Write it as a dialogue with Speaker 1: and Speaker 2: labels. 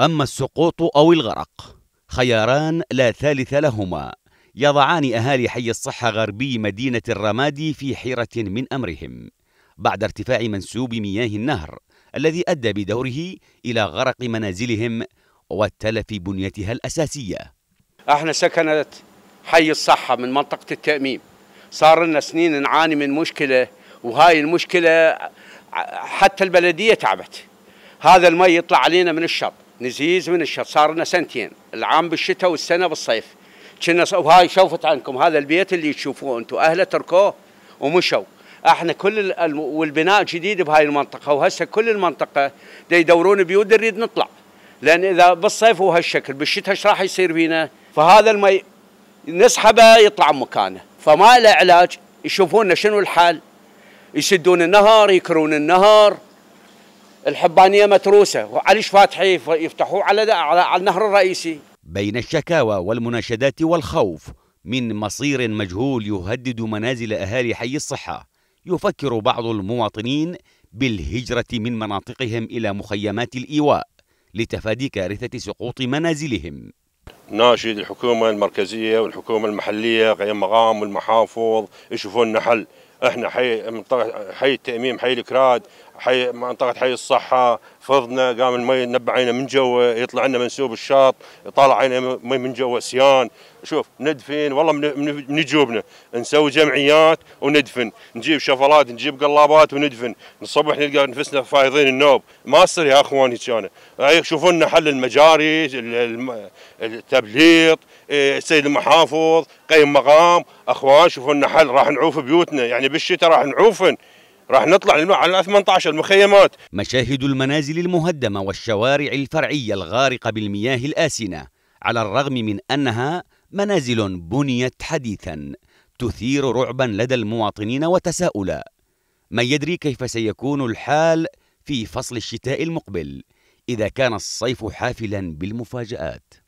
Speaker 1: أما السقوط أو الغرق خياران لا ثالث لهما يضعان أهالي حي الصحة غربي مدينة الرمادي في حيرة من أمرهم بعد ارتفاع منسوب مياه النهر الذي أدى بدوره إلى غرق منازلهم وتلف بنيتها الأساسية
Speaker 2: احنا سكنت حي الصحة من منطقة التأميم صار لنا سنين نعاني من مشكلة وهاي المشكلة حتى البلدية تعبت هذا المي يطلع علينا من الشط نزيز من الشط صار لنا سنتين العام بالشتاء والسنه بالصيف كنا وهاي شوفت عنكم هذا البيت اللي تشوفوه انتم اهله تركوه ومشوا احنا كل والبناء جديد بهاي المنطقه وهسه كل المنطقه دا يدورون بيوت نريد نطلع لان اذا بالصيف وهالشكل بالشتاء ايش راح يصير فينا؟ فهذا المي نسحبه يطلع مكانه فما له علاج يشوفون شنو الحال يسدون النهر يكرون النهر الحبانيه متروسه وعلي فاتحي يفتحوه على على النهر الرئيسي
Speaker 1: بين الشكاوى والمناشدات والخوف من مصير مجهول يهدد منازل اهالي حي الصحه يفكر بعض المواطنين بالهجره من مناطقهم الى مخيمات الايواء لتفادي كارثه سقوط منازلهم
Speaker 3: ناشد الحكومه المركزيه والحكومه المحليه غير مغام والمحافظ يشوفون لنا حل احنا حي حي التاميم حي الكراد حي منطقه حي الصحه فضنا قام المي نبع عينه من جوا يطلع لنا منسوب الشاط يطالع عينه مي من جوا سيان شوف ندفن والله من جيوبنا نسوي جمعيات وندفن نجيب شفلات نجيب قلابات وندفن الصبح نلقى نفسنا فايضين النوب ما يصير يا اخواني كان شوفوا لنا حل المجاري التبليط إيه، السيد المحافظ قيم مقام اخوان شوفوا لنا حل راح نعوف بيوتنا يعني بالشتاء راح نعوفن راح نطلع على 18 المخيمات
Speaker 1: مشاهد المنازل المهدمة والشوارع الفرعية الغارقة بالمياه الآسنة على الرغم من أنها منازل بنيت حديثا تثير رعبا لدى المواطنين وتساؤلا من يدري كيف سيكون الحال في فصل الشتاء المقبل إذا كان الصيف حافلا بالمفاجآت